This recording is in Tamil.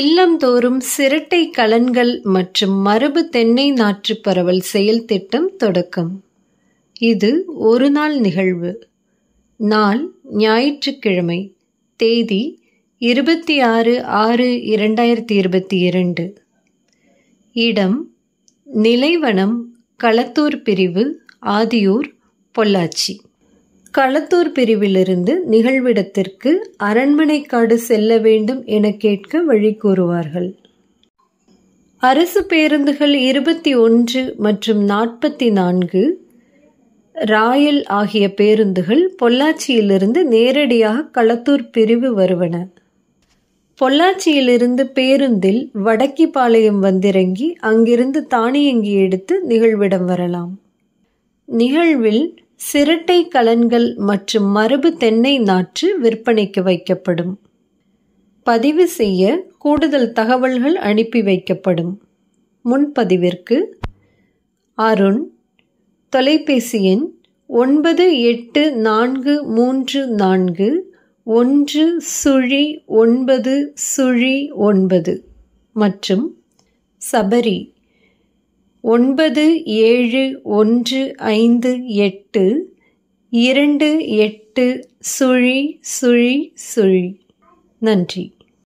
இல்லந்தோறும் சிரட்டை கலன்கள் மற்றும் மரபு தென்னை நாற்று பரவல் செயல் திட்டம் தொடக்கம் இது ஒரு நாள் நிகழ்வு நாள் ஞாயிற்றுக்கிழமை தேதி இருபத்தி ஆறு ஆறு இரண்டாயிரத்தி இருபத்தி இரண்டு இடம் நிலைவனம் களத்தூர் பிரிவு ஆதியூர் பொள்ளாச்சி களத்தூர் பிரிவிலிருந்து நிகழ்விடத்திற்கு அரண்மனைக்காடு செல்ல வேண்டும் என கேட்க வழி கூறுவார்கள் அரசு பேருந்துகள் இருபத்தி ஒன்று மற்றும் நாற்பத்தி நான்கு ராயல் ஆகிய பேருந்துகள் பொள்ளாச்சியிலிருந்து நேரடியாக களத்தூர் பிரிவு வருவன பொள்ளாச்சியிலிருந்து பேருந்தில் வடக்கிபாளையம் வந்திறங்கி அங்கிருந்து தானியங்கி எடுத்து நிகழ்விடம் வரலாம் நிகழ்வில் சிரட்டை கலன்கள் மற்றும் மரபு தென்னை நாற்று விற்பனைக்கு வைக்கப்படும் பதிவு செய்ய கூடுதல் தகவல்கள் அனுப்பி வைக்கப்படும் முன்பதிவிற்கு அருண் தொலைபேசி எண் ஒன்பது எட்டு நான்கு மூன்று நான்கு ஒன்று சுழி ஒன்பது சுழி ஒன்பது மற்றும் சபரி ஒன்பது ஏழு ஒன்று ஐந்து எட்டு இரண்டு எட்டு சுழி சுழி சுழி நன்றி